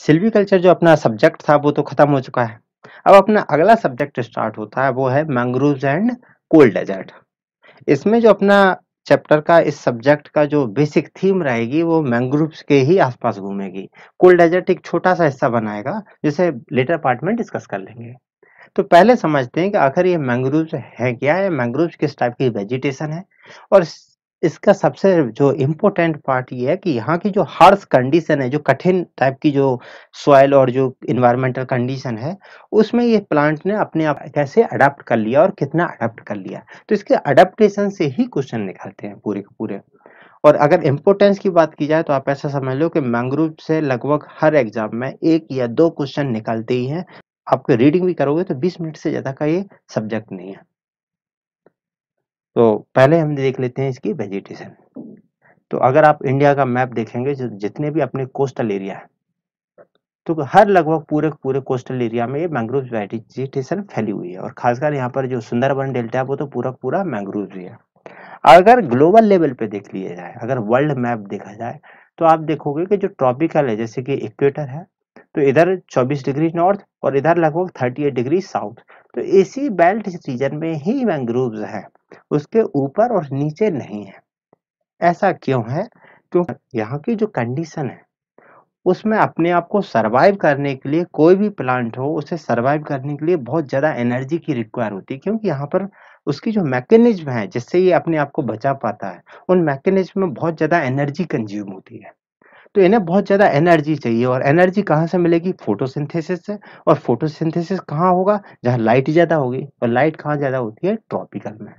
Silvi culture जो अपना subject था वो तो खत्म हो चुका है अब अपना अगला सब्जेक्ट स्टार्ट होता है वो है मैंग्रोव एंड कोल्ड डेजर्ट इसमें जो अपना चैप्टर का इस सब्जेक्ट का जो बेसिक थीम रहेगी वो मैंग्रोव्स के ही आसपास घूमेगी कोल्ड डेजर्ट एक छोटा सा हिस्सा बनाएगा जिसे लेटर पार्ट में डिस्कस कर लेंगे तो पहले समझते हैं कि आखिर ये मैंग्रोव्स है क्या है मैंग्रोव्स किस टाइप की वेजिटेशन है और इसका सबसे जो इम्पोर्टेंट पार्ट ये है कि यहाँ की जो हार्स कंडीशन है जो कठिन टाइप की जो सॉयल और जो इन्वायरमेंटल कंडीशन है उसमें ये प्लांट ने अपने आप कैसे अडाप्ट कर लिया और कितना अडाप्ट कर लिया तो इसके अडाप्टेशन से ही क्वेश्चन निकालते हैं पूरे के पूरे और अगर इम्पोर्टेंस की बात की जाए तो आप ऐसा समझ लो कि मैंग्रोव से लगभग हर एग्जाम में एक या दो क्वेश्चन निकालते ही हैं आपको रीडिंग भी करोगे तो 20 मिनट से ज़्यादा का ये सब्जेक्ट नहीं है तो पहले हम देख लेते हैं इसकी वेजिटेशन तो अगर आप इंडिया का मैप देखेंगे जितने भी अपने कोस्टल एरिया है तो हर लगभग पूरे पूरे कोस्टल एरिया में ये मैंग्रोव वेजिटेशन फैली हुई है और खासकर यहाँ पर जो सुंदरबन डेल्टा है वो तो पूरा पूरा मैंग्रोव है अगर ग्लोबल लेवल पे देख लिया जाए अगर वर्ल्ड मैप देखा जाए तो आप देखोगे कि जो ट्रॉपिकल है जैसे कि इक्वेटर है तो इधर 24 डिग्री नॉर्थ और इधर लगभग 38 डिग्री साउथ तो इसी बेल्ट रीजन में ही मैंग्रोव्स हैं उसके ऊपर और नीचे नहीं है ऐसा क्यों है क्योंकि यहाँ की जो कंडीशन है उसमें अपने आप को सरवाइव करने के लिए कोई भी प्लांट हो उसे सरवाइव करने के लिए बहुत ज़्यादा एनर्जी की रिक्वायर होती है क्योंकि यहाँ पर उसकी जो मैकेनिज्म है जिससे ये अपने आप को बचा पाता है उन मैकेनिज्म में बहुत ज़्यादा एनर्जी कंज्यूम होती है तो इन्हें बहुत ज़्यादा एनर्जी चाहिए और एनर्जी कहाँ से मिलेगी फोटोसिंथेसिस से और फोटोसिंथेसिस कहाँ होगा जहाँ लाइट ज़्यादा होगी और लाइट कहाँ ज़्यादा होती है ट्रॉपिकल में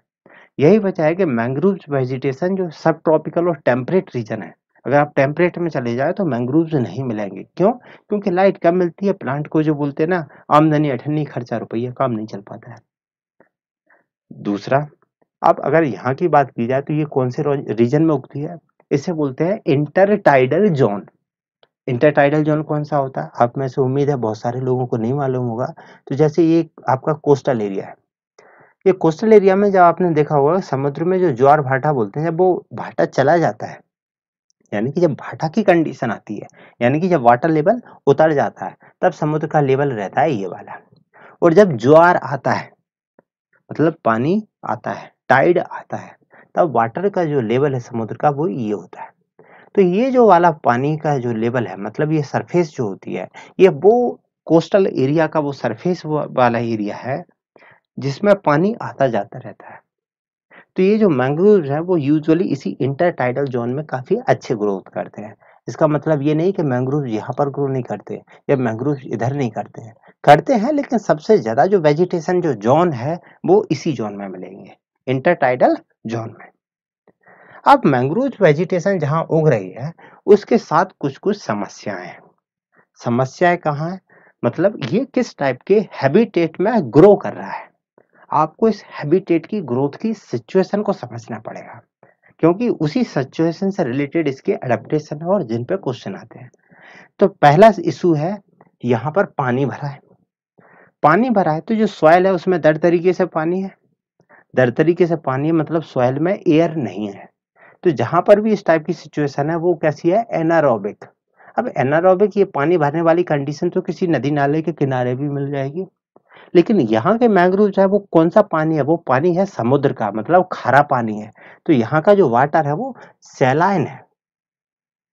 यही वजह है कि मैंग्रोव वेजिटेशन जो सब ट्रॉपिकल और टेम्परेट रीजन है अगर आप टेम्परेट में चले जाए तो मैंग्रोव नहीं मिलेंगे क्यों क्योंकि लाइट कम मिलती है प्लांट को जो बोलते हैं ना आमदनी अठन्नी खर्चा रुपया काम नहीं चल पाता है दूसरा अब अगर यहाँ की बात की जाए तो ये कौन से रीजन में उगती है इसे बोलते हैं इंटरटाइडल जोन इंटरटाइडल जोन कौन सा होता है आप में से उम्मीद है बहुत सारे लोगों को नहीं मालूम होगा तो जैसे ये आपका कोस्टल एरिया है ये कोस्टल एरिया में जब आपने देखा होगा समुद्र में जो ज्वार भाटा बोलते हैं जब वो भाटा चला जाता है यानी कि जब भाटा की कंडीशन आती है यानी कि जब वाटर लेवल उतर जाता है तब समुद्र का लेवल रहता है ये वाला और जब ज्वार आता है मतलब पानी आता है टाइड आता है तब वाटर का जो लेवल है समुद्र का वो ये होता है तो ये जो वाला पानी का जो लेवल है मतलब ये सरफेस जो होती है ये वो कोस्टल एरिया का वो सरफेस वाला एरिया है जिसमें पानी आता जाता रहता है तो ये जो मैंग्रोव है वो यूजुअली इसी इंटरटाइडल जोन में काफ़ी अच्छे ग्रोथ करते हैं इसका मतलब ये नहीं कि मैंग्रोव यहाँ पर ग्रो नहीं करते या मैंग्रोव इधर नहीं करते हैं करते हैं लेकिन सबसे ज़्यादा जो वेजिटेशन जो जोन है वो इसी जोन में मिलेंगे इंटरटाइडल जोन में अब मैंग्रोव वेजिटेशन जहाँ उग रही है उसके साथ कुछ कुछ समस्याएं हैं समस्याएं कहाँ है मतलब ये किस टाइप के हैबिटेट में ग्रो कर रहा है आपको इस हैबिटेट की ग्रोथ की सिचुएशन को समझना पड़ेगा क्योंकि उसी सिचुएशन से रिलेटेड इसके अडेप्टेशन है और जिन पे क्वेश्चन आते हैं तो पहला इशू है यहाँ पर पानी भरा है पानी भरा है तो जो सॉयल है उसमें दर तरीके से पानी है दर तरीके से पानी है मतलब सॉयल में एयर नहीं है तो जहां पर भी इस टाइप की सिचुएशन है वो कैसी है एनारोबिक अब एनारोबिक ये पानी भरने वाली कंडीशन तो किसी नदी नाले के किनारे भी मिल जाएगी लेकिन यहाँ के मैंग्रोव जो है वो कौन सा पानी है वो पानी है समुद्र का मतलब खारा पानी है तो यहाँ का जो वाटर है वो सैलाइन है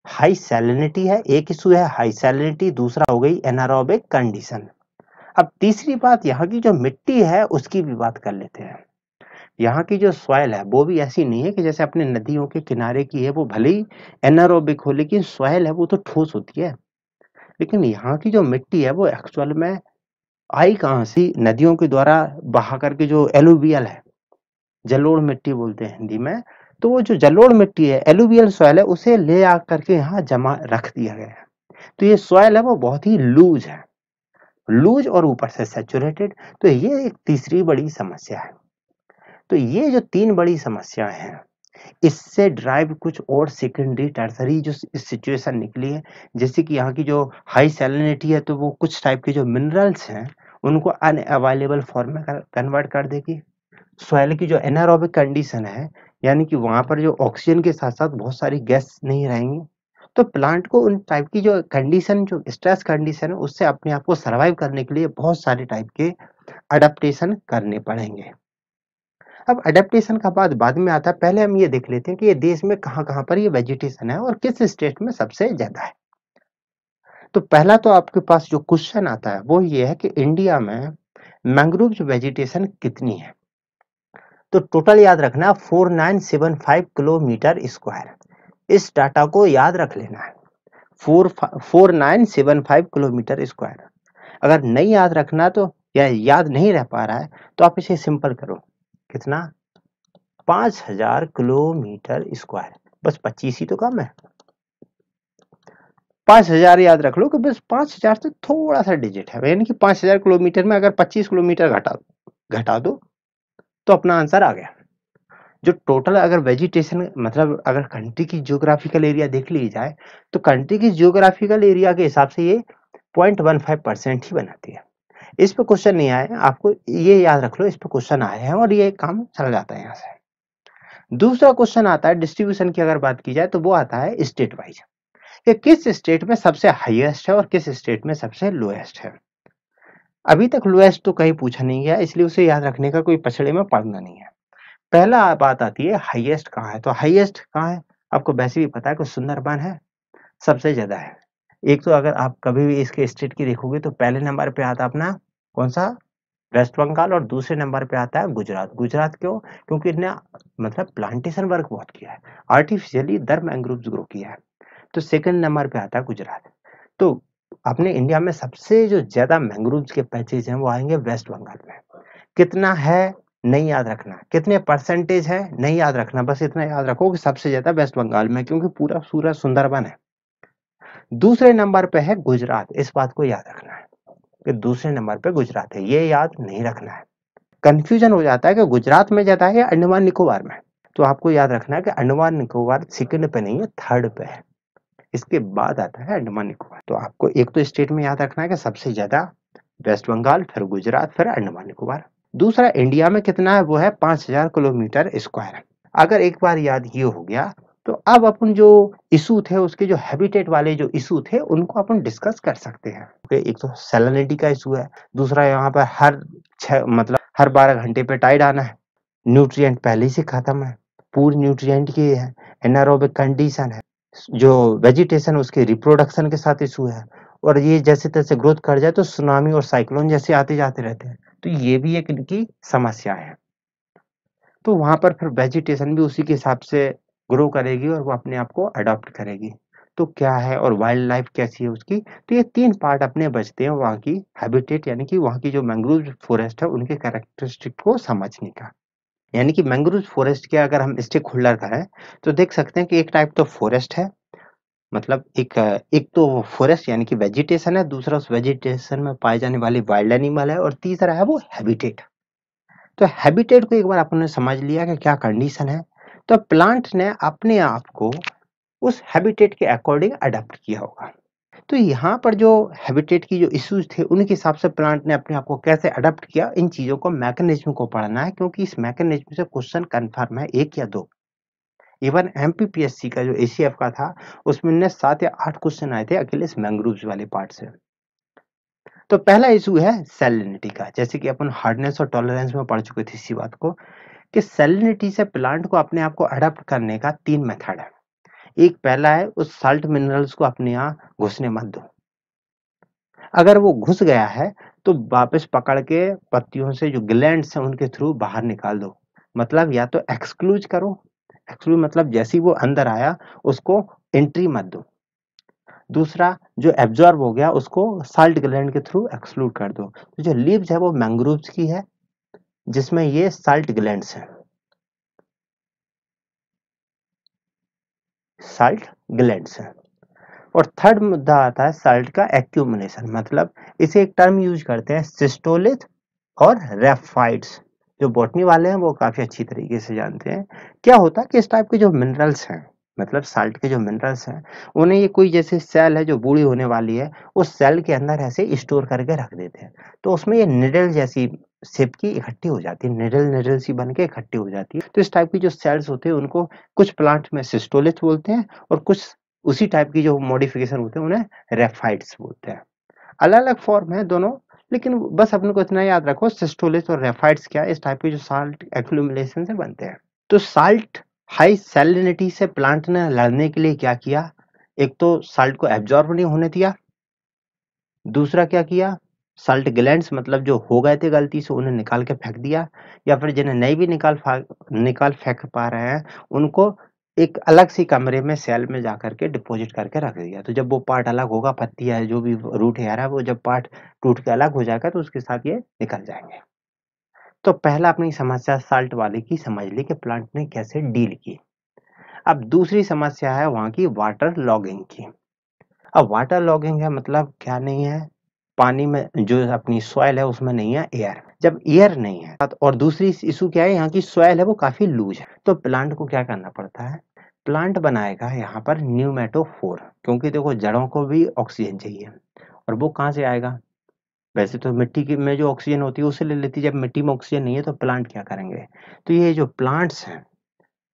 हाई सैलिनिटी है एक इशू है हाई सैलिनिटी दूसरा हो गई एनारोबिक कंडीशन अब तीसरी बात यहाँ की जो मिट्टी है उसकी भी बात कर लेते हैं यहाँ की जो सॉयल है वो भी ऐसी नहीं है कि जैसे अपने नदियों के किनारे की है वो भले ही एनारोबिक हो लेकिन सॉयल है वो तो ठोस होती है लेकिन यहाँ की जो मिट्टी है वो एक्चुअल में आई कहां से नदियों के द्वारा बहा करके जो एलुवियल है जलोड़ मिट्टी बोलते हैं हिंदी में तो वो जो जलोड़ मिट्टी है एलुवियल सॉयल है उसे ले आ करके यहाँ जमा रख दिया गया है तो ये सॉयल है वो बहुत ही लूज है लूज और ऊपर से सेचुरेटेड तो ये एक तीसरी बड़ी समस्या है तो ये जो तीन बड़ी समस्याएं हैं इससे ड्राइव कुछ और सेकेंडरी टर्सरी जो सिचुएशन निकली है जैसे कि यहाँ की जो हाई सैलिनिटी है तो वो कुछ टाइप के जो मिनरल्स हैं उनको अवेलेबल फॉर्म में कन्वर्ट कर देगी सोयल की जो एनारोबिक कंडीशन है यानी कि वहाँ पर जो ऑक्सीजन के साथ साथ बहुत सारी गैस नहीं रहेंगी तो प्लांट को उन टाइप की जो कंडीशन जो स्ट्रेस कंडीशन है उससे अपने आप को सर्वाइव करने के लिए बहुत सारे टाइप के अडेप्टेशन करने पड़ेंगे अब अडेप्टेशन का बाद बाद में आता है पहले हम ये देख लेते हैं कि ये देश में कहाँ कहाँ पर ये वेजिटेशन है और किस स्टेट में सबसे ज़्यादा है तो पहला तो आपके पास जो क्वेश्चन आता है वो ये है कि इंडिया में मैंग्रोव वेजिटेशन कितनी है तो टोटल याद रखना 4975 किलोमीटर स्क्वायर इस डाटा को याद रख लेना है four four nine seven five kilometre square अगर नहीं याद रखना तो या याद नहीं रह पा रहा है तो आप इसे सिंपल करो कितना पांच हजार किलोमीटर स्क्वायर बस पच्चीस ही तो कम है पांच हज़ार याद रख लो कि बस पांच हज़ार से तो थोड़ा सा डिजिट है यानी कि पांच हज़ार किलोमीटर में अगर पच्चीस किलोमीटर घटा घटा दो तो अपना आंसर आ गया जो टोटल अगर वेजिटेशन मतलब अगर कंट्री की जियोग्राफिकल एरिया देख ली जाए तो कंट्री की जियोग्राफिकल एरिया के हिसाब से ये पॉइंट वन फाइव परसेंट ही बनाती है इस पर क्वेश्चन नहीं आए आपको ये याद रख लो इस पर क्वेश्चन आए हैं और ये काम चला जाता है यहाँ से दूसरा क्वेश्चन आता है डिस्ट्रीब्यूशन की अगर बात की जाए तो वो आता है स्टेट वाइज कि किस स्टेट में सबसे हाईएस्ट है और किस स्टेट में सबसे लोएस्ट है अभी तक लोएस्ट तो कहीं पूछा नहीं गया इसलिए उसे याद रखने का कोई पछड़े में पड़ना नहीं है पहला बात आती है हाईएस्ट कहाँ है तो हाईएस्ट कहाँ है आपको वैसे भी पता है कि सुंदरबन है सबसे ज्यादा है एक तो अगर आप कभी भी इसके स्टेट की देखोगे तो पहले नंबर पे आता अपना कौन सा वेस्ट बंगाल और दूसरे नंबर पे आता है गुजरात गुजरात क्यों क्योंकि इनने मतलब प्लांटेशन वर्क बहुत किया है आर्टिफिशियली दर मैंग्रोव्स ग्रो किया है तो सेकंड नंबर पे आता है गुजरात तो अपने इंडिया में सबसे जो ज्यादा मैंग्रोव के पैचेज हैं वो आएंगे वेस्ट बंगाल में कितना है नहीं याद रखना कितने परसेंटेज है नहीं याद रखना बस इतना याद रखो कि सबसे ज्यादा वेस्ट बंगाल में क्योंकि पूरा सूरज सुंदरबन है दूसरे नंबर पे है गुजरात इस बात को याद रखना है कि दूसरे नंबर पे गुजरात है ये याद नहीं रखना है कंफ्यूजन हो जाता है कि गुजरात में जाता है या अंडमान निकोबार में तो आपको याद रखना है कि अंडमान निकोबार सेकंड पे नहीं है थर्ड पे है इसके बाद आता है अंडमान निकोबार तो आपको एक तो स्टेट में याद रखना है कि सबसे ज्यादा वेस्ट बंगाल फिर गुजरात फिर अंडमान निकोबार दूसरा इंडिया में कितना है वो है पांच हजार किलोमीटर स्क्वायर अगर एक बार याद ये हो गया तो अब अपन जो इशू थे उसके जो हैबिटेट वाले जो इशू थे उनको अपन डिस्कस कर सकते हैं एक तो सेलानिटी का इशू है दूसरा यहाँ पर हर छह मतलब हर बारह घंटे पे टाइड आना है न्यूट्रिएंट पहले से खत्म है पूरी न्यूट्रिएंट की है एनारोबिक कंडीशन है जो वेजिटेशन उसके रिप्रोडक्शन के साथ इशू है और ये जैसे तैसे ग्रोथ कर जाए तो सुनामी और साइक्लोन जैसे आते जाते रहते हैं तो ये भी एक इनकी समस्या है तो वहां पर फिर वेजिटेशन भी उसी के हिसाब से ग्रो करेगी और वो अपने आप को अडोप्ट करेगी तो क्या है और वाइल्ड लाइफ कैसी है उसकी तो ये तीन पार्ट अपने बचते हैं वहां की हैबिटेट यानी कि वहाँ की जो मैंग्रोव फॉरेस्ट है उनके कैरेक्टरिस्टिक को समझने का यानी कि मैंग्रोव फॉरेस्ट के अगर हम स्टेक होल्डर का है तो देख सकते हैं कि एक टाइप तो फॉरेस्ट है मतलब एक एक तो फॉरेस्ट यानी कि वेजिटेशन है दूसरा उस वेजिटेशन में पाए जाने वाले वाइल्ड एनिमल है और तीसरा है वो हैबिटेट तो हैबिटेट को एक बार आपने समझ लिया कि क्या कंडीशन है तो प्लांट ने अपने आप को उस हैबिटेट के अकॉर्डिंग अडेप्ट किया होगा तो यहाँ पर जो हैबिटेट की जो इश्यूज थे उनके हिसाब से प्लांट ने अपने आप को कैसे अडप्ट किया इन चीज़ों को मैकेनिज्म को पढ़ना है क्योंकि इस मैकेनिज्म से क्वेश्चन कन्फर्म है एक या दो इवन एम का जो ए का था उसमें ने सात या आठ क्वेश्चन आए थे अकेले इस मैंग्रोव वाले पार्ट से तो पहला इशू है सेलिनिटी का जैसे कि अपन हार्डनेस और टॉलरेंस में पढ़ चुके थे इसी बात को कि सेलिनिटी से प्लांट को अपने आप को अडप्ट करने का तीन मेथड है एक पहला है उस साल्ट मिनरल्स को अपने यहां घुसने मत दो अगर वो घुस गया है तो वापस पकड़ के पत्तियों से जो ग्लैंड है उनके थ्रू बाहर निकाल दो मतलब या तो एक्सक्लूज करो एक्सक्लूज मतलब जैसे वो अंदर आया उसको एंट्री मत दो दूसरा जो एब्जॉर्ब हो गया उसको साल्ट ग्लैंड के थ्रू एक्सक्लूड कर दो तो जो लीव्स है वो मैंग्रोव्स की है जिसमें ये साल्ट ग्लैंड्स हैं साल्ट ग्लैंड और थर्ड मुद्दा आता है साल्ट का एक्यूमुलेशन मतलब इसे एक टर्म यूज करते हैं सिस्टोलिथ और रेफाइड्स जो बोटनी वाले हैं वो काफ़ी अच्छी तरीके से जानते हैं क्या होता है कि इस टाइप के जो मिनरल्स हैं मतलब साल्ट के जो मिनरल्स हैं उन्हें ये कोई जैसे सेल है जो बूढ़ी होने वाली है उस सेल के अंदर ऐसे स्टोर करके रख देते हैं तो उसमें ये निडल जैसी सेप की इकट्ठी हो जाती है निडल निडल सी बन के इकट्ठी हो जाती है तो इस टाइप की जो सेल्स होते हैं उनको कुछ प्लांट में सिस्टोलिथ बोलते हैं और कुछ उसी टाइप की जो मॉडिफिकेशन होते हैं उन्हें रेफाइट्स बोलते हैं अलग अलग फॉर्म है दोनों लेकिन बस अपने को इतना याद रखो सिस्टोलिथ और रेफाइट्स क्या इस टाइप के जो साल्ट एक्लूमिलेशन से बनते हैं तो साल्ट हाई सैलिनिटी से प्लांट ने लड़ने के लिए क्या किया एक तो साल्ट को एब्जॉर्ब नहीं होने दिया दूसरा क्या किया साल्ट ग्लैंड मतलब जो हो गए थे गलती से उन्हें निकाल के फेंक दिया या फिर जिन्हें नहीं भी निकाल निकाल फेंक पा रहे हैं उनको एक अलग सी कमरे में सेल में जा करके डिपॉजिट करके रख दिया तो जब वो पार्ट अलग होगा पत्ती है जो भी रूट है वो जब पार्ट टूट के अलग हो जाएगा तो उसके साथ ये निकल जाएंगे तो पहला अपनी समस्या साल्ट वाले की समझ ली कि प्लांट ने कैसे डील की अब दूसरी समस्या है वहां की वाटर लॉगिंग की अब वाटर लॉगिंग है मतलब क्या नहीं है पानी में जो अपनी सॉयल है उसमें नहीं है एयर जब एयर नहीं है तो और दूसरी इशू क्या है यहाँ की सॉयल है वो काफ़ी लूज है तो प्लांट को क्या करना पड़ता है प्लांट बनाएगा यहाँ पर न्यूमेटोफोर क्योंकि देखो जड़ों को भी ऑक्सीजन चाहिए और वो कहाँ से आएगा वैसे तो मिट्टी की में जो ऑक्सीजन होती है उसे ले लेती है जब मिट्टी में ऑक्सीजन नहीं है तो प्लांट क्या करेंगे तो ये जो प्लांट्स हैं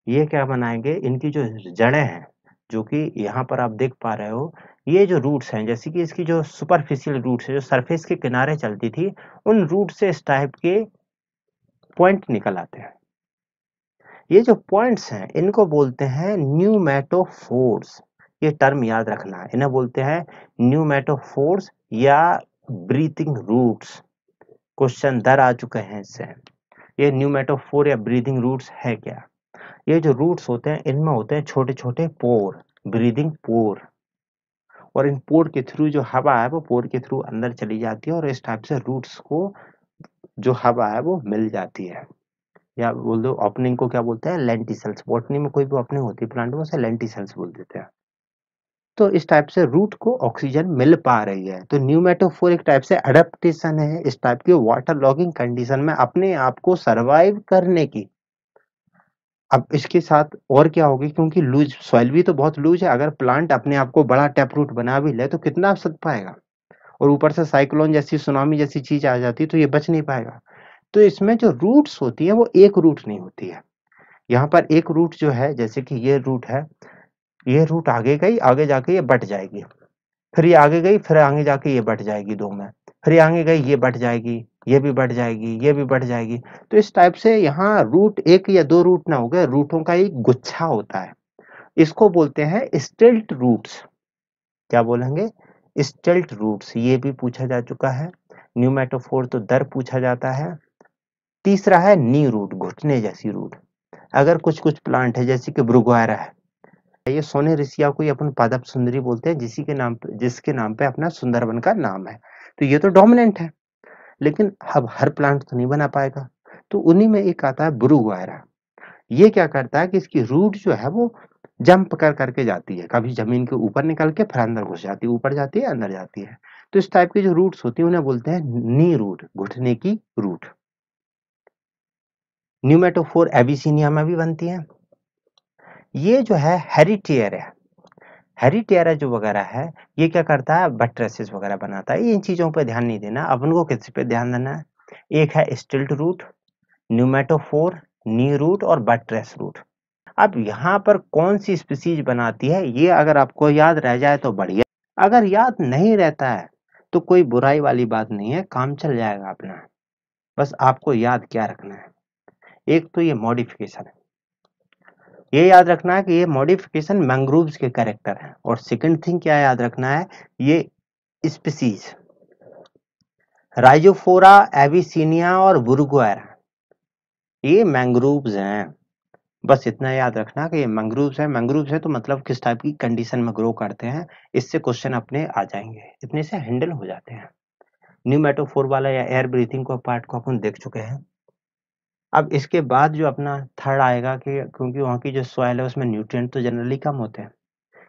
ये क्या बनाएंगे इनकी जो जड़ें हैं जो कि यहाँ पर आप देख पा रहे हो ये जो रूट्स हैं जैसे कि इसकी जो सुपरफिशियल रूट्स है जो सरफेस के किनारे चलती थी उन रूट से इस टाइप के पॉइंट निकल आते हैं ये जो पॉइंट्स हैं इनको बोलते हैं मैटोफोर्स ये टर्म याद रखना इन्हें बोलते हैं मैटोफोर्स या ब्रीथिंग रूट्स क्वेश्चन दर आ चुके हैं इससे ये न्यूमेटोफोर या ब्रीदिंग रूट्स है क्या ये जो रूट्स होते हैं इनमें होते हैं छोटे छोटे पोर ब्रीदिंग पोर और इन पोर के थ्रू जो हवा है वो पोर के थ्रू अंदर चली जाती है और इस टाइप से रूट्स को जो हवा है वो मिल जाती है या बोल दो ओपनिंग को क्या बोलते हैं लेंटिसल्स बॉटनी में कोई भी ओपनिंग होती है प्लांट में उसे लेंटिसल्स बोल देते हैं तो इस टाइप से रूट को ऑक्सीजन मिल पा रही है तो न्यूमेटोफोर एक टाइप से अडेप्टेशन है इस टाइप की वाटर लॉगिंग कंडीशन में अपने आप को सरवाइव करने की अब इसके साथ और क्या होगी क्योंकि लूज सॉइल भी तो बहुत लूज है अगर प्लांट अपने आप को बड़ा टैप रूट बना भी ले तो कितना सक पाएगा और ऊपर से साइक्लोन जैसी सुनामी जैसी चीज आ जाती है तो ये बच नहीं पाएगा तो इसमें जो रूट्स होती है वो एक रूट नहीं होती है यहाँ पर एक रूट जो है जैसे कि ये रूट है ये रूट आगे गई आगे जाके ये बट जाएगी फिर ये आगे गई फिर आगे जाके ये बट जाएगी दो में फिर ये आगे गई ये बट जाएगी ये भी बढ़ जाएगी ये भी बढ़ जाएगी तो इस टाइप से यहाँ रूट एक या दो रूट ना हो गए रूटों का एक गुच्छा होता है इसको बोलते हैं स्टिल्ट रूट्स क्या बोलेंगे स्टिल्ट रूट्स ये भी पूछा जा चुका है न्यूमेटोफोर तो दर पूछा जाता है तीसरा है नी रूट घुटने जैसी रूट अगर कुछ कुछ प्लांट है जैसे कि ब्रुगवारा है ये सोने ऋषिया को ही अपन पादप सुंदरी बोलते हैं जिसी के नाम पे जिसके नाम पे अपना सुंदरवन का नाम है तो ये तो डोमिनेंट है लेकिन अब हर प्लांट तो नहीं बना पाएगा तो उन्हीं में एक आता है ब्रू वायरा ये क्या करता है कि इसकी रूट जो है वो जंप कर करके जाती है कभी जमीन के ऊपर निकल के फिर अंदर घुस जाती है ऊपर जाती है अंदर जाती है तो इस टाइप की जो रूट्स होती है उन्हें बोलते हैं नी रूट घुटने की रूट न्यूमेटोफोर एबिसिनिया में भी बनती है ये जो है हेरिटेरिया हेरिटेरा जो वगैरह है ये क्या करता है बट्रेसेस वगैरह बनाता है इन चीज़ों पर ध्यान नहीं देना अपन को किस पे ध्यान देना है एक है stilt root pneumatophore knee root और बट्रेस रूट अब यहाँ पर कौन सी स्पीसीज बनाती है ये अगर आपको याद रह जाए तो बढ़िया अगर याद नहीं रहता है तो कोई बुराई वाली बात नहीं है काम चल जाएगा अपना बस आपको याद क्या रखना है एक तो ये मॉडिफिकेशन है ये याद रखना है कि ये मॉडिफिकेशन मैंग्रोव के कैरेक्टर हैं और सेकंड थिंग क्या याद रखना है ये स्पीसीज राइजोफोरा एविसिनिया और बुरगोर ये मैंग्रोव्स हैं बस इतना याद रखना कि ये मैंग्रोव्स है मैंग्रोव्स है तो मतलब किस टाइप की कंडीशन में ग्रो करते हैं इससे क्वेश्चन अपने आ जाएंगे इतने से हैंडल हो जाते हैं न्यूमेटोफोर वाला या एयर ब्रीथिंग को पार्ट को अपन देख चुके हैं अब इसके बाद जो अपना थर्ड आएगा कि क्योंकि वहाँ की जो सॉयल है उसमें न्यूट्रिएंट तो जनरली कम होते हैं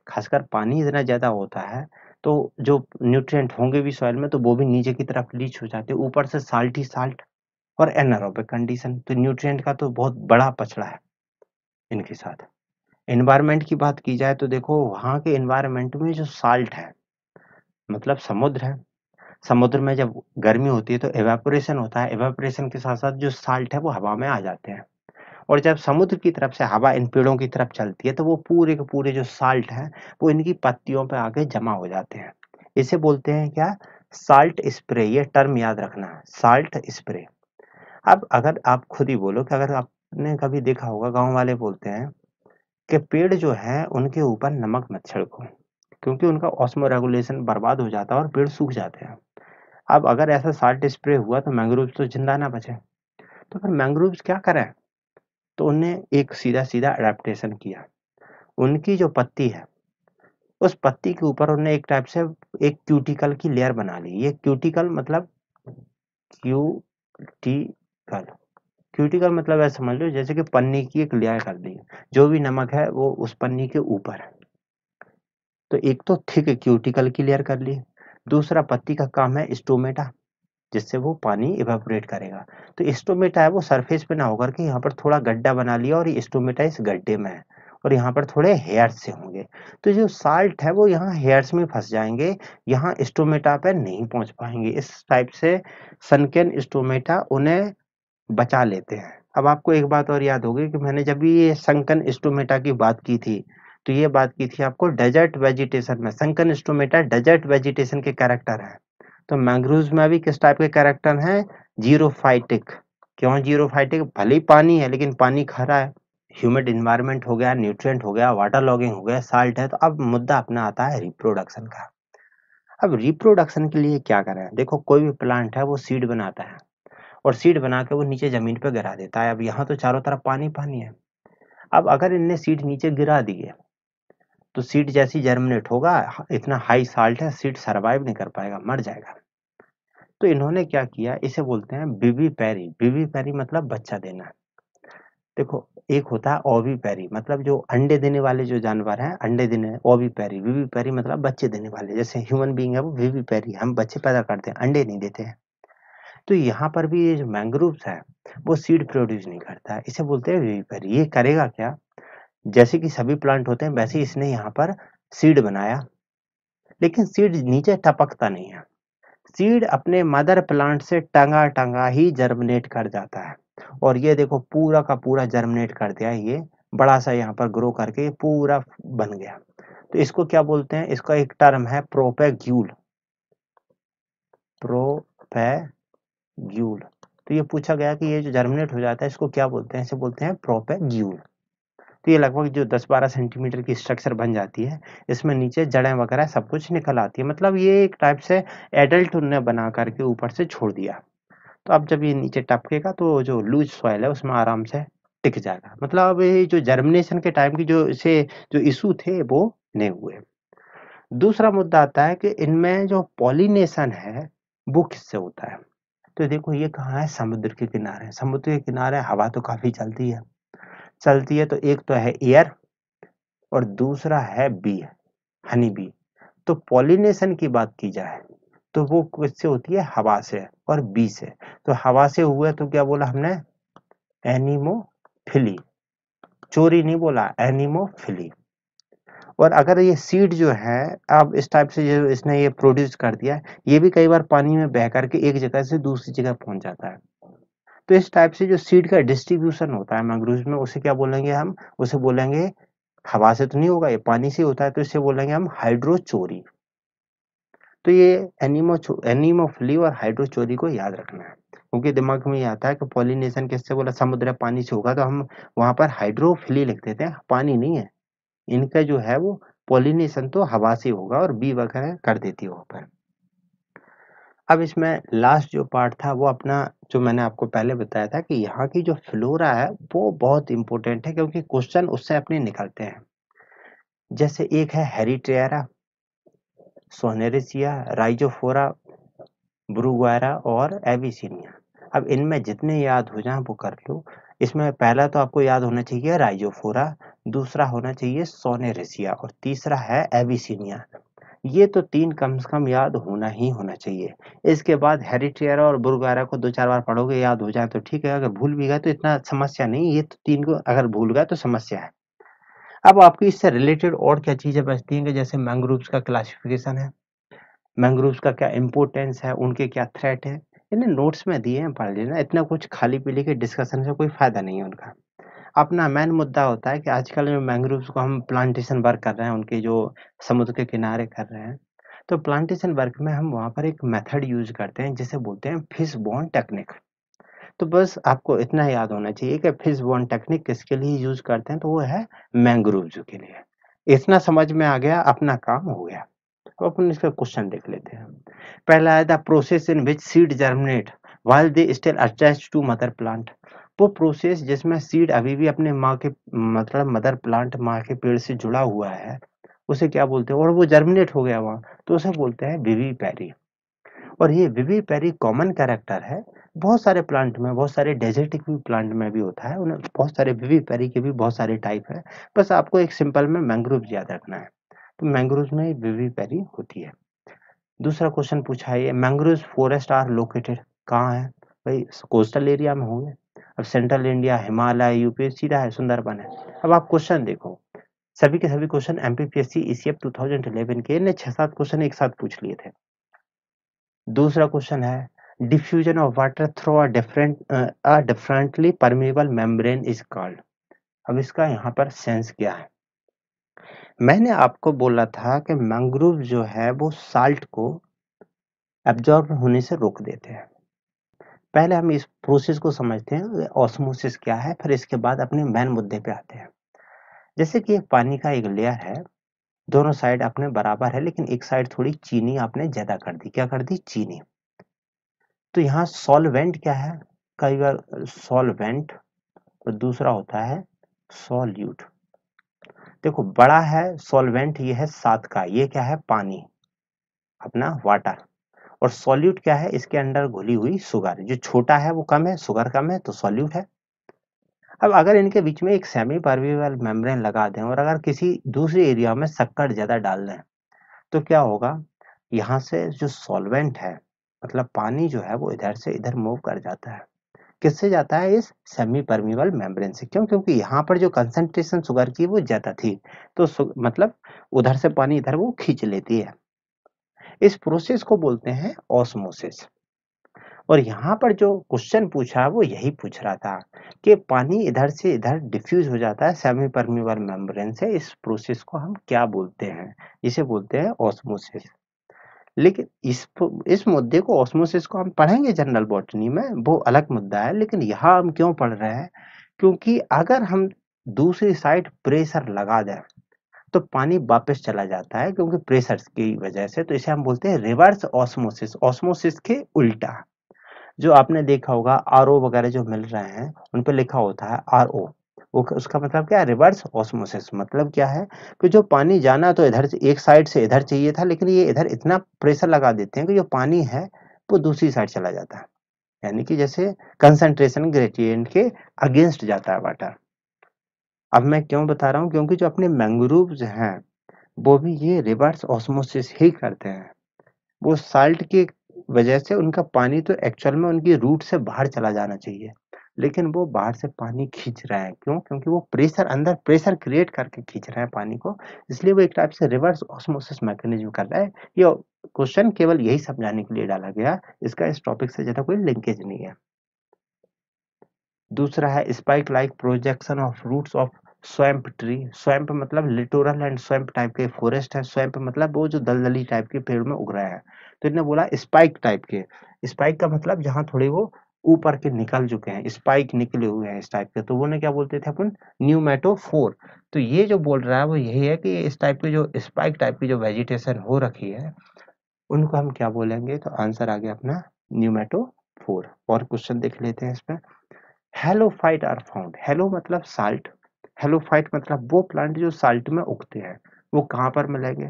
खासकर पानी इतना ज़्यादा होता है तो जो न्यूट्रिएंट होंगे भी सॉइल में तो वो भी नीचे की तरफ लीच हो जाते हैं ऊपर से साल्ट ही साल्ट और एनारोबिक कंडीशन तो न्यूट्रिएंट का तो बहुत बड़ा पचड़ा है इनके साथ इन्वायरमेंट की बात की जाए तो देखो वहाँ के इन्वायरमेंट में जो साल्ट है मतलब समुद्र है समुद्र में जब गर्मी होती है तो एवेपोरेशन होता है एवेपोरेशन के साथ साथ जो साल्ट है वो हवा में आ जाते हैं और जब समुद्र की तरफ से हवा इन पेड़ों की तरफ चलती है तो वो पूरे के पूरे जो साल्ट है वो इनकी पत्तियों पर आके जमा हो जाते हैं इसे बोलते हैं क्या साल्ट स्प्रे ये टर्म याद रखना है साल्ट स्प्रे अब अगर आप खुद ही बोलो कि अगर आपने कभी देखा होगा गांव वाले बोलते हैं कि पेड़ जो है उनके ऊपर नमक मत को क्योंकि उनका ऑस्मो रेगुलेशन बर्बाद हो जाता है और पेड़ सूख जाते हैं अब अगर ऐसा साल्ट स्प्रे हुआ तो मैंग्रोव तो जिंदा ना बचे तो फिर मैंग्रोव्स क्या करें तो उनने एक सीधा सीधा अडेप्टेशन किया उनकी जो पत्ती है उस पत्ती के ऊपर उन्होंने एक टाइप से एक क्यूटिकल की लेयर बना ली ये क्यूटिकल मतलब क्यूटिकल क्यूटिकल मतलब ऐसा समझ लो जैसे कि पन्नी की एक लेयर कर दी जो भी नमक है वो उस पन्नी के ऊपर है तो एक तो थिक क्यूटिकल की लेयर कर ली दूसरा पत्ती का काम है स्टोमेटा जिससे वो पानी इवेपोरेट करेगा तो स्टोमेटा है वो सरफेस पे ना होकर के यहाँ पर थोड़ा गड्ढा बना लिया और स्टोमेटा इस गड्ढे में है और यहाँ पर थोड़े हेयर्स से होंगे तो जो साल्ट है वो यहाँ हेयर्स में फंस जाएंगे यहाँ स्टोमेटा पे नहीं पहुंच पाएंगे इस टाइप से सनकेन स्टोमेटा उन्हें बचा लेते हैं अब आपको एक बात और याद होगी कि मैंने जब भी ये संकन स्टोमेटा की बात की थी तो ये बात की थी आपको डेजर्ट वेजिटेशन में संकन स्टोमेटा डेजर्ट वेजिटेशन के कैरेक्टर है तो मैंग्रोव में भी किस टाइप के कैरेक्टर हैं जीरोफाइटिक क्यों जीरोफाइटिक भले ही पानी है लेकिन पानी खरा है ह्यूमिड इन्वायरमेंट हो गया न्यूट्रिएंट हो गया वाटर लॉगिंग हो गया साल्ट है तो अब मुद्दा अपना आता है रिप्रोडक्शन का अब रिप्रोडक्शन के लिए क्या करें देखो कोई भी प्लांट है वो सीड बनाता है और सीड बना के वो नीचे ज़मीन पर गिरा देता है अब यहाँ तो चारों तरफ पानी पानी है अब अगर इनने सीड नीचे गिरा दिए तो सीट जैसी जर्मिनेट होगा इतना हाई साल्ट है सीट सरवाइव नहीं कर पाएगा मर जाएगा तो इन्होंने क्या किया इसे बोलते हैं बीबी पैरी बीबी पैरी मतलब बच्चा देना देखो एक होता है ओवी पैरी मतलब जो अंडे देने वाले जो जानवर हैं अंडे देने ओवी पैरी वीवी पैरी मतलब बच्चे देने वाले जैसे ह्यूमन बींग है वो वीवी पैरी हम बच्चे पैदा करते हैं अंडे नहीं देते हैं तो यहाँ पर भी ये जो मैंग्रोव्स है वो सीड प्रोड्यूस नहीं करता इसे बोलते हैं वीवी पैरी ये करेगा क्या जैसे कि सभी प्लांट होते हैं वैसे इसने यहाँ पर सीड बनाया लेकिन सीड नीचे टपकता नहीं है सीड अपने मदर प्लांट से टंगा टंगा ही जर्मिनेट कर जाता है और ये देखो पूरा का पूरा जर्मिनेट कर दिया ये बड़ा सा यहाँ पर ग्रो करके पूरा बन गया तो इसको क्या बोलते हैं इसका एक टर्म है प्रोपेग्यूल प्रोपेग्यूल तो ये पूछा गया कि ये जो जर्मिनेट हो जाता है इसको क्या बोलते हैं इसे बोलते हैं प्रोपेग्यूल तो ये लगभग जो 10-12 सेंटीमीटर की स्ट्रक्चर बन जाती है इसमें नीचे जड़ें वगैरह सब कुछ निकल आती है मतलब ये एक टाइप से एडल्ट उनने बना करके ऊपर से छोड़ दिया तो अब जब ये नीचे टपकेगा तो जो लूज सॉइल है उसमें आराम से टिक जाएगा मतलब ये जो जर्मिनेशन के टाइम की जो इसे जो इशू थे वो नहीं हुए दूसरा मुद्दा आता है कि इनमें जो पॉलिनेशन है वो किससे होता है तो देखो ये कहाँ है समुद्र के किनारे समुद्र के किनारे हवा तो काफ़ी चलती है चलती है तो एक तो है एयर और दूसरा है बी हनी बी तो पॉलिनेशन की बात की जाए तो वो किससे होती है हवा से और बी से तो हवा से हुआ तो क्या बोला हमने एनिमोफिली चोरी नहीं बोला एनिमोफिली और अगर ये सीड जो है अब इस टाइप से जो इसने ये प्रोड्यूस कर दिया ये भी कई बार पानी में बह करके एक जगह से दूसरी जगह पहुंच जाता है तो इस टाइप से जो सीड का डिस्ट्रीब्यूशन होता है मैंग्रोव में उसे क्या बोलेंगे हम उसे बोलेंगे हवा से तो नहीं होगा ये पानी से होता है तो इसे बोलेंगे हम हाइड्रोचोरी तो ये एनिमो एनिमोफिली और हाइड्रोचोरी को याद रखना है क्योंकि दिमाग में ये आता है कि पॉलिनेशन किससे बोला समुद्र पानी से होगा तो हम वहां पर हाइड्रोफिली लिख देते हैं पानी नहीं है इनका जो है वो पॉलिनेशन तो हवा से होगा और बी वगैरह कर देती है वहां पर अब इसमें लास्ट जो पार्ट था वो अपना जो मैंने आपको पहले बताया था कि यहाँ की जो फ्लोरा है वो बहुत इंपॉर्टेंट है क्योंकि क्वेश्चन उससे अपने निकलते हैं जैसे एक है हेरिटेरा सोनेरिसिया राइजोफोरा ब्रूगुआरा और एविसिनिया अब इनमें जितने याद हो जाए वो कर लो इसमें पहला तो आपको याद होना चाहिए राइजोफोरा दूसरा होना चाहिए सोनेरिसिया और तीसरा है एविसिनिया ये तो तीन कम से कम याद होना ही होना चाहिए इसके बाद हेरिटेरा और बुरगारा को दो चार बार पढ़ोगे याद हो जाए तो ठीक है अगर भूल भी गए तो इतना समस्या नहीं ये तो तीन को अगर भूल गए तो समस्या है अब आपकी इससे रिलेटेड और क्या चीज़ें बचती हैं कि जैसे मैंग्रोव्स का क्लासिफिकेशन है मैंग्रोव्स का क्या इंपोर्टेंस है उनके क्या थ्रेट है इन्हें नोट्स में दिए हैं पढ़ लेना इतना कुछ खाली पीली के डिस्कशन से कोई फ़ायदा नहीं है उनका अपना मेन मुद्दा होता है कि आजकल जो मैंग्रोव्स को हम प्लांटेशन वर्क कर रहे हैं उनके जो समुद्र के किनारे कर रहे हैं तो प्लांटेशन वर्क में हम वहाँ पर एक मेथड यूज करते हैं जिसे बोलते हैं फिश बोन टेक्निक तो बस आपको इतना याद होना चाहिए कि फिश बोन टेक्निक किसके लिए यूज करते हैं तो वो है मैंग्रोव्स के लिए इतना समझ में आ गया अपना काम हो गया तो अपन इसका क्वेश्चन देख लेते हैं पहला है the process in which seed germinate while they still attach to mother plant वो प्रोसेस जिसमें सीड अभी भी अपने माँ के मतलब मदर प्लांट माँ के पेड़ से जुड़ा हुआ है उसे क्या बोलते हैं और वो जर्मिनेट हो गया वहाँ तो उसे बोलते हैं विवी पैरी और ये विवी पैरी कॉमन कैरेक्टर है बहुत सारे प्लांट में बहुत सारे डेजर्टिक प्लांट में भी होता है उन्हें बहुत सारे विवी पैरी के भी बहुत सारे टाइप है बस आपको एक सिंपल में मैंग्रोव याद रखना है तो मैंग्रोव में विवी पैरी होती है दूसरा क्वेश्चन पूछा है मैंग्रोव फॉरेस्ट आर लोकेटेड कहाँ है भाई कोस्टल एरिया में होंगे अब सेंट्रल इंडिया हिमालय यूपी सीधा है सुंदरबन है अब आप क्वेश्चन देखो सभी के सभी क्वेश्चन एमपीपीएससी ईसीएफ 2011 के ने छह सात क्वेश्चन एक साथ पूछ लिए थे दूसरा क्वेश्चन है diffusion of water through a different uh, a differently permeable membrane is अब इसका यहाँ पर सेंस क्या है मैंने आपको बोला था कि मैंग्रोव जो है वो साल्ट को एब्जॉर्ब होने से रोक देते हैं पहले हम इस प्रोसेस को समझते हैं ऑस्मोसिस क्या है फिर इसके बाद अपने मेन मुद्दे पे आते हैं जैसे कि पानी का एक लेयर है दोनों साइड अपने बराबर है लेकिन एक साइड थोड़ी चीनी आपने ज्यादा कर दी क्या कर दी चीनी तो यहाँ सॉल्वेंट क्या है कई बार सॉल्वेंट और दूसरा होता है सॉल्यूट देखो बड़ा है सॉल्वेंट ये है सात का ये क्या है पानी अपना वाटर और सॉल्यूट क्या है इसके अंदर घुली हुई सुगर जो छोटा है वो कम है सुगर कम है तो सॉल्यूट है अब अगर इनके बीच में एक सेमी परविवल मेम्ब्रेन लगा दें और अगर किसी दूसरे एरिया में शक्कर ज़्यादा डाल दें तो क्या होगा यहाँ से जो सॉल्वेंट है मतलब पानी जो है वो इधर से इधर मूव कर जाता है किससे जाता है इस सेमी परमिवल मेम्ब्रेन से क्यों क्योंकि यहाँ पर जो कंसंट्रेशन शुगर की वो ज़्यादा थी तो मतलब उधर से पानी इधर वो खींच लेती है इस प्रोसेस को बोलते हैं ऑस्मोसिस और यहाँ पर जो क्वेश्चन पूछा वो यही पूछ रहा था कि पानी इधर से इधर डिफ्यूज हो जाता है सेमी परमिवर मेम्ब्रेन से इस प्रोसेस को हम क्या बोलते हैं इसे बोलते हैं ऑस्मोसिस लेकिन इस इस मुद्दे को ऑस्मोसिस को हम पढ़ेंगे जनरल बॉटनी में वो अलग मुद्दा है लेकिन यहाँ हम क्यों पढ़ रहे हैं क्योंकि अगर हम दूसरी साइड प्रेशर लगा दें तो पानी वापस चला जाता है क्योंकि प्रेशर की वजह से तो इसे हम बोलते हैं रिवर्स ऑस्मोसिस ऑस्मोसिस के उल्टा जो आपने देखा होगा आर वगैरह जो मिल रहे हैं उन पर लिखा होता है आर उसका मतलब क्या है रिवर्स ऑस्मोसिस मतलब क्या है कि जो पानी जाना तो इधर एक साइड से इधर चाहिए था लेकिन ये इधर इतना प्रेशर लगा देते हैं कि जो पानी है वो दूसरी साइड चला जाता है यानी कि जैसे कंसंट्रेशन ग्रेडियंट के अगेंस्ट जाता है वाटर अब मैं क्यों बता रहा हूँ क्योंकि जो अपने मैंग्रोव्स हैं वो भी ये रिवर्स ऑस्मोसिस ही करते हैं वो साल्ट की वजह से उनका पानी तो एक्चुअल में उनकी रूट से बाहर चला जाना चाहिए लेकिन वो बाहर से पानी खींच रहे हैं क्यों क्योंकि वो प्रेशर अंदर प्रेशर क्रिएट करके खींच रहे हैं पानी को इसलिए वो एक टाइप से रिवर्स ऑस्मोसिस मैकेनिज्म कर रहा है ये क्वेश्चन केवल यही समझाने के लिए डाला गया इसका इस टॉपिक से ज़्यादा कोई लिंकेज नहीं है दूसरा है spike like projection of roots of swamp tree swamp मतलब लिटोरल एंड स्वैम्प टाइप के फॉरेस्ट है स्वैम्प मतलब वो जो दलदली टाइप के पेड़ में उग रहे हैं तो इन्हें बोला स्पाइक टाइप के स्पाइक का मतलब जहाँ थोड़े वो ऊपर के निकल चुके हैं स्पाइक निकले हुए हैं इस टाइप के तो वो ने क्या बोलते थे अपन न्यू मेटो फोर तो ये जो बोल रहा है वो यही है कि इस टाइप के जो स्पाइक टाइप की जो वेजिटेशन हो रखी है उनको हम क्या बोलेंगे तो आंसर आ गया अपना न्यू मेटो फोर और क्वेश्चन देख लेते हैं इसमें halophyte are found halo मतलब साल्ट हेलोफाइट मतलब वो प्लांट जो साल्ट में उगते हैं वो कहाँ पर मिलेंगे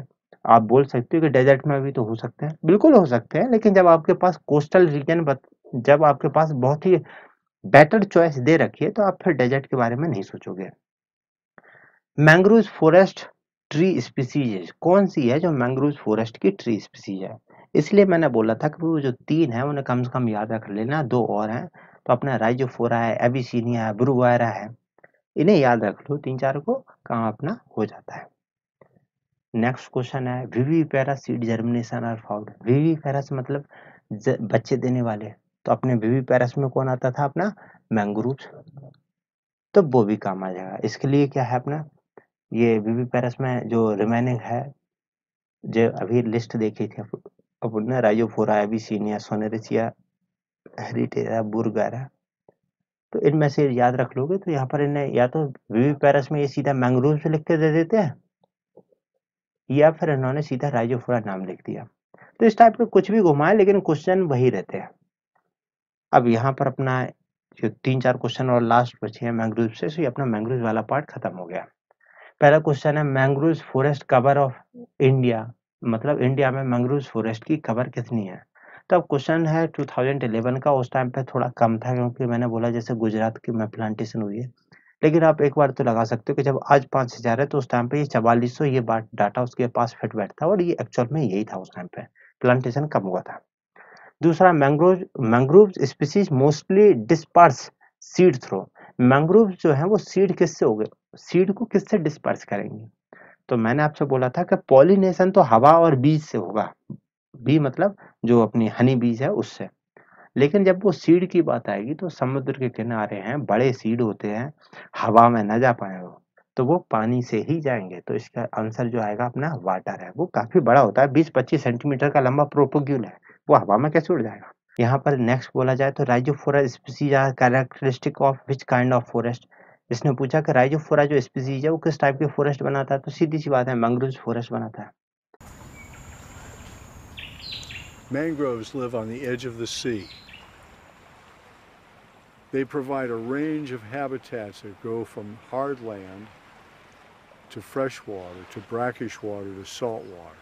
आप बोल सकते हो कि डेजर्ट में भी तो हो सकते हैं बिल्कुल हो सकते हैं लेकिन जब आपके पास कोस्टल रीजन जब आपके पास बहुत ही बेटर चॉइस दे रखी है तो आप फिर डेजर्ट के बारे में नहीं सोचोगे मैंग्रोव फॉरेस्ट ट्री स्पीसीज कौन सी है जो मैंग्रोव फॉरेस्ट की ट्री स्पीसीज है इसलिए मैंने बोला था कि वो जो तीन है उन्हें कम से कम याद रख लेना दो और हैं तो अपना राइजोफोरा है एबिसिनिया है ब्रुवायरा है इन्हें याद रख लो तीन चार को काम अपना हो जाता है नेक्स्ट क्वेश्चन है vivi seed germination are found viviparous मतलब बच्चे देने वाले तो अपने वीवी पैरस में कौन आता था अपना मैंग्रूव तो वो भी काम आ जाएगा इसके लिए क्या है अपना ये वीवी पैरस में जो रिमेनिंग है जो अभी लिस्ट देखी थी अपन ने राइजोफोरा एबिसिनिया सोनेरिसिया हेरिटेरा बुरगारा तो इनमें से याद रख लोगे तो यहाँ पर इन्हें या तो वीवी पैरस में ये सीधा मैंग्रोव से लिख के दे देते हैं या फिर इन्होंने सीधा राइजोफोरा नाम लिख दिया तो इस टाइप के कुछ भी घुमाए लेकिन क्वेश्चन वही रहते हैं अब यहाँ पर अपना जो तीन चार क्वेश्चन और लास्ट बचे हैं मैंग्रोव से तो अपना मैंग्रोव वाला पार्ट खत्म हो गया पहला क्वेश्चन है mangrove forest cover of India मतलब इंडिया में मैंग्रोव फॉरेस्ट की कवर कितनी है तो अब क्वेश्चन है 2011 का उस टाइम पे थोड़ा कम था क्योंकि मैंने बोला जैसे गुजरात की मैं प्लांटेशन हुई है लेकिन आप एक बार तो लगा सकते हो कि जब आज पाँच हज़ार है तो उस टाइम पे ये चवालीस सौ ये बात डाटा उसके पास फिट बैठ था और ये एक्चुअल में यही था उस टाइम पे प्लांटेशन कम हुआ था दूसरा mangrove mangrove species mostly disperse seed through mangrove जो है वो सीड किससे हो गए सीड को किससे डिस्पर्स करेंगे तो मैंने आपसे बोला था कि पॉलिनेशन तो हवा और बीज से होगा भी मतलब जो अपनी हनी बीज है उससे लेकिन जब वो सीड की बात आएगी तो समुद्र के किनारे हैं बड़े सीड होते हैं हवा में ना जा पाए वो तो वो पानी से ही जाएंगे तो इसका आंसर जो आएगा अपना वाटर है वो काफी बड़ा होता है बीस पच्चीस सेंटीमीटर का लंबा प्रोपोग्यूल है वो हवा में कैसे उड़ जाएगा यहाँ पर नेक्स्ट बोला जाए तो Rhizophora species are characteristic of which kind of forest इसने पूछा कि राइजोफोरा जो स्पीसीज है वो किस टाइप के फॉरेस्ट बनाता है तो सीधी सी बात है मैंग्रोव फॉरेस्ट बनाता है Mangroves live on the edge of the sea. They provide a range of habitats that go from hard land to fresh water, to brackish water, to salt water.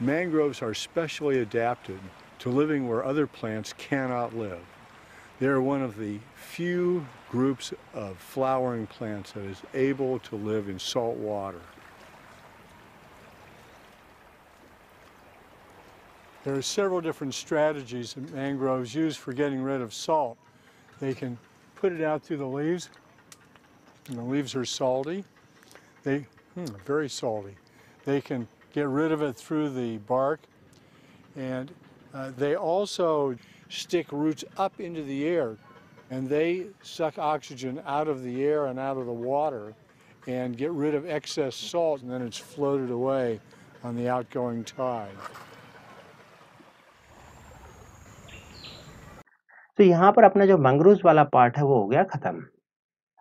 Mangroves are specially adapted to living where other plants cannot live. They are one of the few groups of flowering plants that is able to live in salt water. There are several different strategies that mangroves use for getting rid of salt. They can put it out through the leaves, and the leaves are salty. They, hmm, very salty. They can get rid of it through the bark, and uh, they also stick roots up into the air, and they suck oxygen out of the air and out of the water and get rid of excess salt, and then it's floated away on the outgoing tide. तो यहाँ पर अपना जो मंगरूज वाला part है वो हो गया खत्म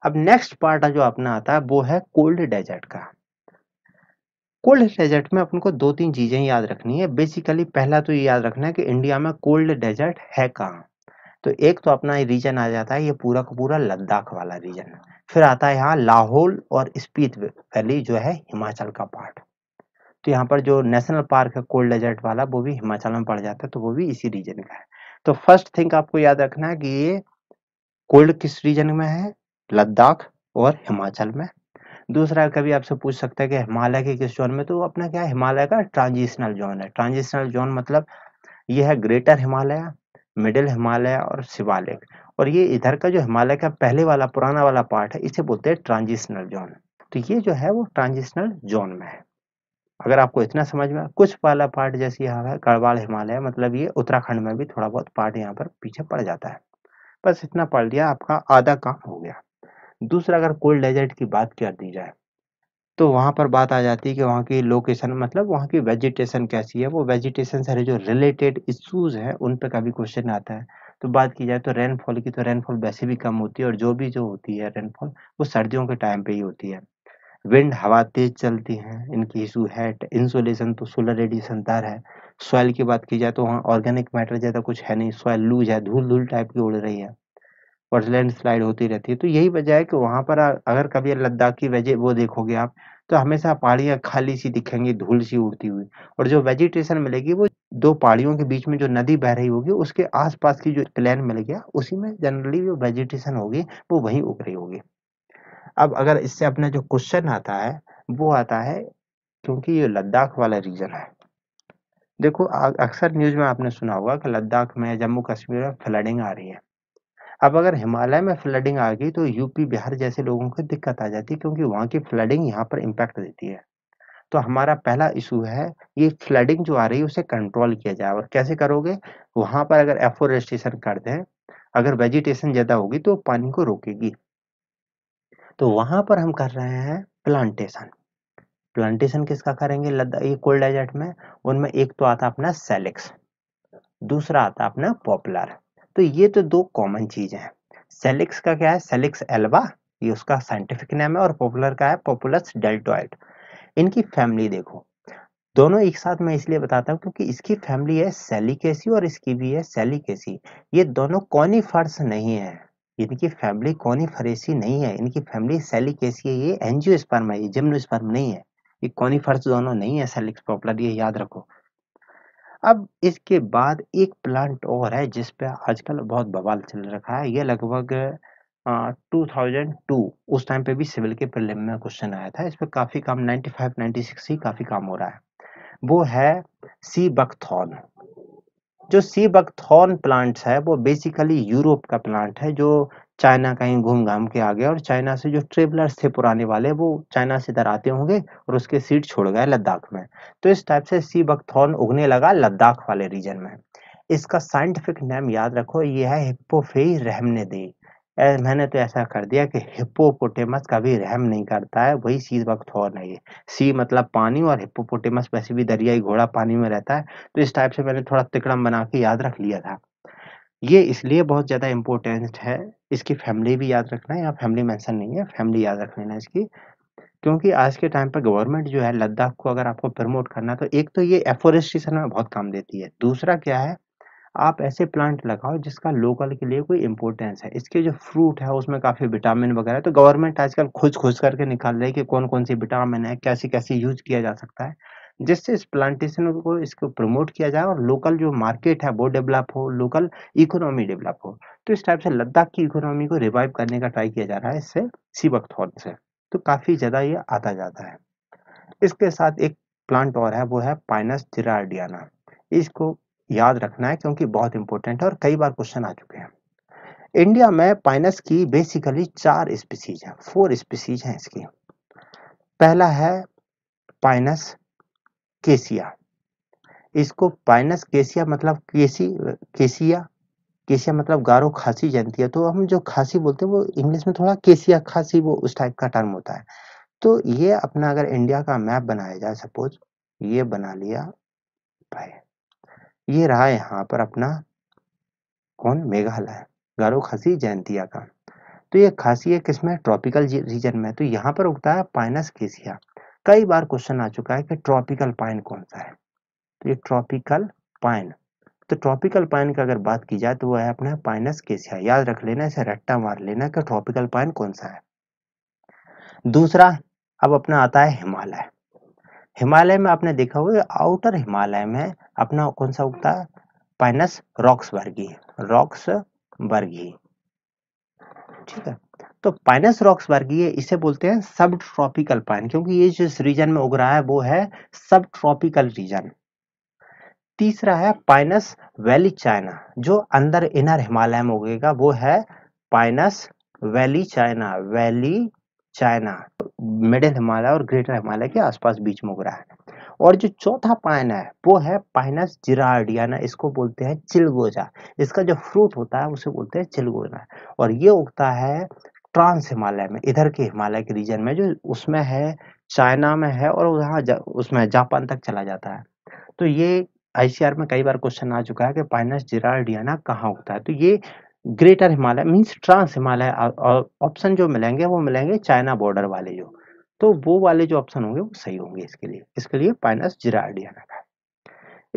अब नेक्स्ट पार्ट जो अपना आता है वो है कोल्ड डेजर्ट का कोल्ड डेजर्ट में अपन को दो तीन चीजें याद रखनी है बेसिकली पहला तो ये याद रखना है कि इंडिया में कोल्ड डेजर्ट है कहाँ तो एक तो अपना रीजन आ जाता है ये पूरा का पूरा लद्दाख वाला रीजन फिर आता है यहाँ लाहौल और स्पीत वैली जो है हिमाचल का पार्ट तो यहाँ पर जो नेशनल पार्क है कोल्ड डेजर्ट वाला वो भी हिमाचल में पड़ जाता है तो वो भी इसी रीजन का है तो फर्स्ट थिंग आपको याद रखना है कि ये कोल्ड किस रीजन में है लद्दाख और हिमाचल में दूसरा कभी आपसे पूछ सकता है कि हिमालय के किस जोन में तो अपना क्या हिमालय का ट्रांजिशनल जोन है ट्रांजिशनल जोन मतलब ये है ग्रेटर हिमालय मिडिल हिमालय और शिवालिक और ये इधर का जो हिमालय का पहले वाला पुराना वाला पार्ट है इसे बोलते हैं ट्रांजिशनल जोन तो ये जो है वो ट्रांजिशनल जोन में है अगर आपको इतना समझ में कुछ वाला पार्ट जैसे यहाँ है गढ़वाल हिमालय मतलब ये उत्तराखंड में भी थोड़ा बहुत पार्ट यहाँ पर पीछे पड़ जाता है बस इतना पढ़ लिया आपका आधा काम हो गया दूसरा अगर कोल्ड डेजर्ट की बात कर दी जाए तो वहाँ पर बात आ जाती है कि वहाँ की लोकेशन मतलब वहाँ की वेजिटेशन कैसी है वो वेजिटेशन सारे जो रिलेटेड इश्यूज हैं उन पर कभी क्वेश्चन आता है तो बात की जाए तो रेनफॉल की तो रेनफॉल वैसे भी कम होती है और जो भी जो होती है रेनफॉल वो सर्दियों के टाइम पे ही होती है विंड हवा तेज चलती है इनकी इशू है इंसुलेशन तो सोलर रेडिएशन तार है सॉइल की बात की जाए तो वहाँ ऑर्गेनिक मैटर ज़्यादा कुछ है नहीं सॉइल लूज है धूल धूल टाइप की उड़ रही है और लैंड स्लाइड होती रहती है तो यही वजह है कि वहाँ पर अगर कभी लद्दाख की वजह वो देखोगे आप तो हमेशा पहाड़ियाँ खाली सी दिखेंगी धूल सी उड़ती हुई और जो वेजिटेशन मिलेगी वो दो पहाड़ियों के बीच में जो नदी बह रही होगी उसके आसपास की जो प्लान मिल गया उसी में जनरली जो वेजिटेशन होगी वो वहीं उग रही होगी अब अगर इससे अपना जो क्वेश्चन आता है वो आता है क्योंकि ये लद्दाख वाला रीजन है देखो अक्सर न्यूज में आपने सुना होगा कि लद्दाख में जम्मू कश्मीर में फ्लडिंग आ रही है अब अगर हिमालय में फ्लडिंग आ गई तो यूपी बिहार जैसे लोगों को दिक्कत आ जाती है क्योंकि वहां की फ्लडिंग यहाँ पर इम्पैक्ट देती है तो हमारा पहला इशू है ये फ्लडिंग जो आ रही है उसे कंट्रोल किया जाए और कैसे करोगे वहाँ पर अगर एफोरेस्टेशन कर दें अगर वेजिटेशन ज़्यादा होगी तो पानी को रोकेगी तो वहां पर हम कर रहे हैं प्लांटेशन प्लांटेशन किसका करेंगे ये कोल्ड डेजर्ट में उनमें एक तो आता अपना सेलेक्स दूसरा आता अपना पॉपुलर तो ये तो दो कॉमन चीज है सेलेक्स का क्या है सेलेक्स एल्बा ये उसका साइंटिफिक नेम है और पॉपुलर का है पॉपुलस डेल्टोइड इनकी फैमिली देखो दोनों एक साथ मैं इसलिए बताता हूँ क्योंकि इसकी फैमिली है सेलिकेसी और इसकी भी है सेलिकेसी ये दोनों कॉनिफर्स नहीं है इनकी फैमिली कॉनिफरेसी नहीं है इनकी फैमिली कैसी है ये एनजियो स्पर्म है ये स्पर्म नहीं है ये कॉनिफर्स दोनों नहीं है सेलिक्स पॉपुलर ये याद रखो अब इसके बाद एक प्लांट और है जिस पे आजकल बहुत बवाल चल रखा है ये लगभग 2002 उस टाइम पे भी सिविल के प्रलिम में क्वेश्चन आया था इस पर काफ़ी काम 95 96 ही काफ़ी काम हो रहा है वो है सी बकथॉन जो सी बकथॉर्न प्लांट्स है वो बेसिकली यूरोप का प्लांट है जो चाइना कहीं घूम घाम के आ गया और चाइना से जो ट्रेवलर्स थे पुराने वाले वो चाइना से इधर आते होंगे और उसके सीड छोड़ गए लद्दाख में तो इस टाइप से सी बकथॉर्न उगने लगा लद्दाख वाले रीजन में इसका साइंटिफिक नेम याद रखो ये है हिप्पोफे रहमने दे मैंने तो ऐसा कर दिया कि हिप्पोपोटेमस कभी रहम नहीं करता है वही सी वक्त और नहीं है सी मतलब पानी और हिप्पोपोटेमस वैसे भी दरियाई घोड़ा पानी में रहता है तो इस टाइप से मैंने थोड़ा तिकड़म बना के याद रख लिया था ये इसलिए बहुत ज़्यादा इम्पोर्टेंट है इसकी फैमिली भी याद रखना है यहाँ फैमिली मैंसन नहीं है फैमिली याद रख लेना इसकी क्योंकि आज के टाइम पर गवर्नमेंट जो है लद्दाख को अगर आपको प्रमोट करना तो एक तो ये एफोरेस्टेशन में बहुत काम देती है दूसरा क्या है आप ऐसे प्लांट लगाओ जिसका लोकल के लिए कोई इम्पोर्टेंस है इसके जो फ्रूट है उसमें काफ़ी विटामिन वगैरह तो गवर्नमेंट आजकल खोज खोज करके निकाल रही है कि कौन कौन सी विटामिन है कैसे कैसे यूज किया जा सकता है जिससे इस प्लांटेशन को इसको प्रमोट किया जाए और लोकल जो मार्केट है वो डेवलप हो लोकल इकोनॉमी डेवलप हो तो इस टाइप से लद्दाख की इकोनॉमी को रिवाइव करने का ट्राई किया जा रहा है इससे सीबकथॉन से तो काफ़ी ज़्यादा ये आता जाता है इसके साथ एक प्लांट और है वो है पाइनस जिराडियाना इसको याद रखना है क्योंकि बहुत इंपॉर्टेंट है और कई बार क्वेश्चन आ चुके हैं इंडिया में पाइनस की बेसिकली चार स्पीसीज हैं फोर स्पीसीज हैं इसकी पहला है पाइनस केसिया इसको पाइनस केसिया मतलब केसी केसिया केसिया मतलब गारो खांसी जनती है तो हम जो खांसी बोलते हैं वो इंग्लिश में थोड़ा केसिया खांसी वो उस टाइप का टर्म होता है तो ये अपना अगर इंडिया का मैप बनाया जाए सपोज ये बना लिया भाई ये रहा यहाँ पर अपना कौन मेघालय गारो खासी जयंतिया का तो ये खासी है किसमें ट्रॉपिकल रीजन में तो यहाँ पर उगता है पाइनस केसिया कई बार क्वेश्चन आ चुका है कि ट्रॉपिकल पाइन कौन सा है तो ये ट्रॉपिकल पाइन तो ट्रॉपिकल पाइन का अगर बात की जाए तो वह है अपना पाइनस केसिया याद रख लेना इसे रट्टा मार लेना कि ट्रॉपिकल पाइन कौन सा है दूसरा अब अपना आता है हिमालय हिमालय में आपने देखा होगा आउटर हिमालय में अपना कौन सा उगता है Pinus roxburghii roxburghii ठीक है तो पाइनस रॉक्स वर्गीय इसे बोलते हैं सब ट्रॉपिकल पाइन क्योंकि ये जिस रीजन में उग रहा है वो है सब ट्रॉपिकल रीजन तीसरा है पाइनस वैली चाइना जो अंदर इनर हिमालय में उगेगा वो है Pinus wallichiana wallichiana middle Himalaya और ग्रेटर हिमालय के आसपास बीच में उग रहा है और जो चौथा पाइन है वो है पाइनस जिराड याना इसको बोलते हैं चिलगोजा इसका जो फ्रूट होता है उसे बोलते हैं चिलगोजा और ये उगता है ट्रांस हिमालय में इधर के हिमालय के रीजन में जो उसमें है चाइना में है और वहाँ जा, उसमें जापान तक चला जाता है तो ये आईसीआर में कई बार क्वेश्चन आ चुका है कि पाइनस जिराडियाना कहाँ उगता है तो ये greater Himalaya means trans Himalaya option जो मिलेंगे वो मिलेंगे चाइना बॉर्डर वाले जो तो वो वाले जो ऑप्शन होंगे वो सही होंगे इसके लिए इसके लिए पाइनस जिराडिया का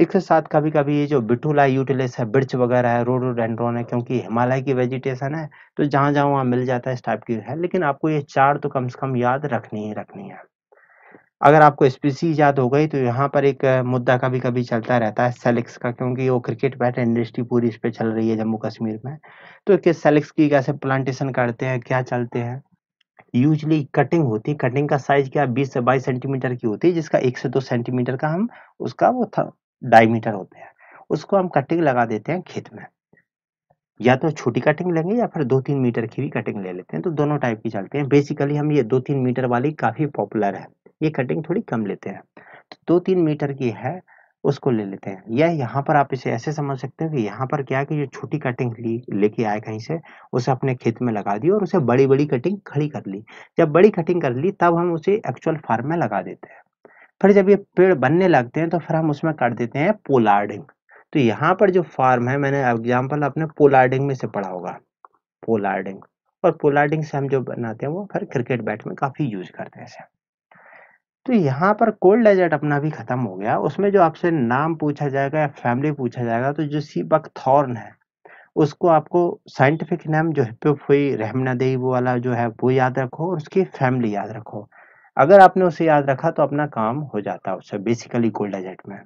एक से साथ कभी कभी ये जो बिटूला यूटिलेस है ब्रिज वगैरह है रोडोडेंड्रॉन है क्योंकि हिमालय की वेजिटेशन है तो जहाँ जहाँ वहाँ मिल जाता है इस टाइप की है लेकिन आपको ये चार तो कम से कम याद रखनी ही रखनी है अगर आपको स्पीसीज याद हो गई तो यहाँ पर एक मुद्दा कभी कभी चलता रहता है सेलेक्स का क्योंकि वो क्रिकेट बैट इंडस्ट्री पूरी इस पर चल रही है जम्मू कश्मीर में तो किस सेलेक्स की कैसे प्लांटेशन करते हैं क्या चलते हैं यूजली कटिंग होती है कटिंग का साइज क्या 20 से 22 सेंटीमीटर की होती है जिसका एक से दो सेंटीमीटर का हम उसका वो डायमीटर होते हैं उसको हम कटिंग लगा देते हैं खेत में या तो छोटी कटिंग लेंगे या फिर दो तीन मीटर की भी कटिंग ले लेते हैं तो दोनों टाइप की चलते हैं बेसिकली हम ये दो तीन मीटर वाली काफ़ी पॉपुलर है ये कटिंग थोड़ी कम लेते हैं तो दो तीन मीटर की है उसको ले लेते हैं या यहाँ पर आप इसे ऐसे समझ सकते हैं कि यहाँ पर क्या कि जो छोटी कटिंग ली लेके आए कहीं से उसे अपने खेत में लगा दी और उसे बड़ी बड़ी कटिंग खड़ी कर ली जब बड़ी कटिंग कर ली तब हम उसे एक्चुअल फार्म में लगा देते हैं फिर जब ये पेड़ बनने लगते हैं तो फिर हम उसमें कर देते हैं पोलार्डिंग तो यहाँ पर जो फार्म है मैंने एग्जाम्पल अपने पोलार्डिंग में से पढ़ा होगा पोलार्डिंग और पोलार्डिंग से हम जो बनाते हैं वो फिर क्रिकेट बैट में काफ़ी यूज करते हैं इसे तो यहाँ पर कोल्ड डेजर्ट अपना भी खत्म हो गया उसमें जो आपसे नाम पूछा जाएगा या फैमिली पूछा जाएगा तो जो सी बकथॉर्न है उसको आपको साइंटिफिक नेम जो हिप्पोफोई रहमनादेई वो वाला जो है वो याद रखो और उसकी फैमिली याद रखो अगर आपने उसे याद रखा तो अपना काम हो जाता है उससे बेसिकली कोल्ड डेजर्ट में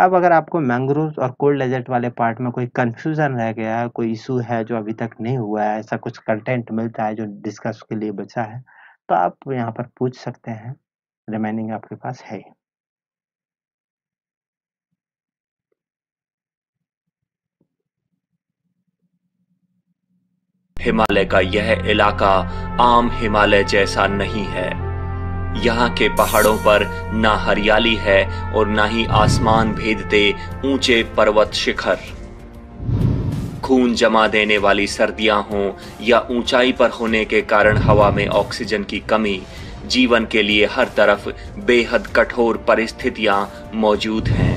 अब अगर आपको मैंग्रोव और कोल्ड डेजर्ट वाले पार्ट में कोई कंफ्यूजन रह गया है कोई इशू है जो अभी तक नहीं हुआ है ऐसा कुछ कंटेंट मिलता है जो डिस्कस के लिए बचा है तो आप यहाँ पर पूछ सकते हैं रिमेनिंग आपके पास है हिमालय का यह इलाका आम हिमालय जैसा नहीं है यहाँ के पहाड़ों पर ना हरियाली है और ना ही आसमान भेदते ऊंचे पर्वत शिखर खून जमा देने वाली सर्दियां हों या ऊंचाई पर होने के कारण हवा में ऑक्सीजन की कमी जीवन के लिए हर तरफ बेहद कठोर परिस्थितियां मौजूद हैं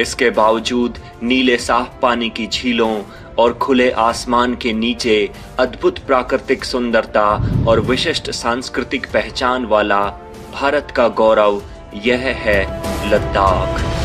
इसके बावजूद नीले साफ पानी की झीलों और खुले आसमान के नीचे अद्भुत प्राकृतिक सुंदरता और विशिष्ट सांस्कृतिक पहचान वाला भारत का गौरव यह है लद्दाख